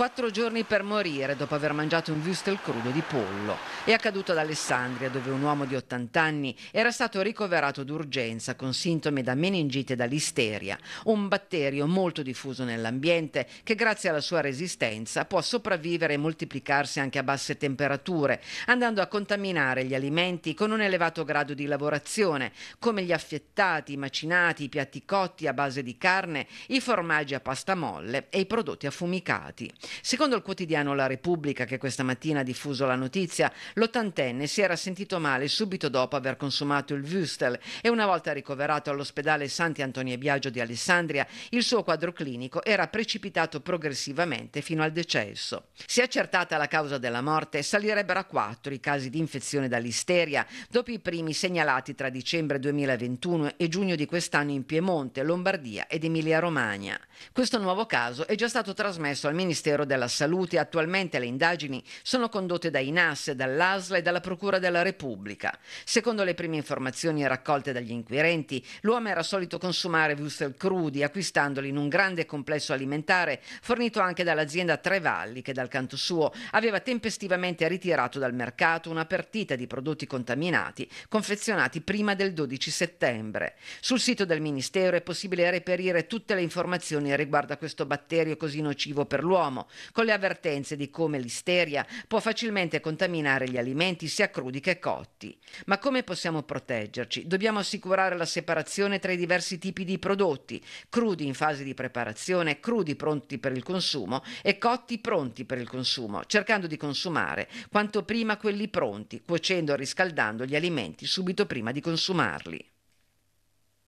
Quattro giorni per morire dopo aver mangiato un würstel crudo di pollo. È accaduto ad Alessandria, dove un uomo di 80 anni era stato ricoverato d'urgenza con sintomi da meningite e da listeria, un batterio molto diffuso nell'ambiente che grazie alla sua resistenza può sopravvivere e moltiplicarsi anche a basse temperature, andando a contaminare gli alimenti con un elevato grado di lavorazione, come gli affiettati, i macinati, i piatti cotti a base di carne, i formaggi a pasta molle e i prodotti affumicati. Secondo il quotidiano La Repubblica, che questa mattina ha diffuso la notizia, l'ottantenne si era sentito male subito dopo aver consumato il Wüstel e una volta ricoverato all'ospedale Santi Antonie Biagio di Alessandria, il suo quadro clinico era precipitato progressivamente fino al decesso. Se accertata la causa della morte, salirebbero a quattro i casi di infezione da listeria, dopo i primi segnalati tra dicembre 2021 e giugno di quest'anno in Piemonte, Lombardia ed Emilia-Romagna. Questo nuovo caso è già stato trasmesso al Ministero Ministero della Salute, attualmente le indagini sono condotte dai NAS, dall'ASL e dalla Procura della Repubblica. Secondo le prime informazioni raccolte dagli inquirenti, l'uomo era solito consumare wurstel crudi, acquistandoli in un grande complesso alimentare fornito anche dall'azienda Trevalli, che dal canto suo aveva tempestivamente ritirato dal mercato una partita di prodotti contaminati confezionati prima del 12 settembre. Sul sito del Ministero è possibile reperire tutte le informazioni riguardo a questo batterio così nocivo per l'uomo dell'uomo, con le avvertenze di come l'isteria può facilmente contaminare gli alimenti sia crudi che cotti. Ma come possiamo proteggerci? Dobbiamo assicurare la separazione tra i diversi tipi di prodotti, crudi in fase di preparazione, crudi pronti per il consumo e cotti pronti per il consumo, cercando di consumare quanto prima quelli pronti, cuocendo e riscaldando gli alimenti subito prima di consumarli.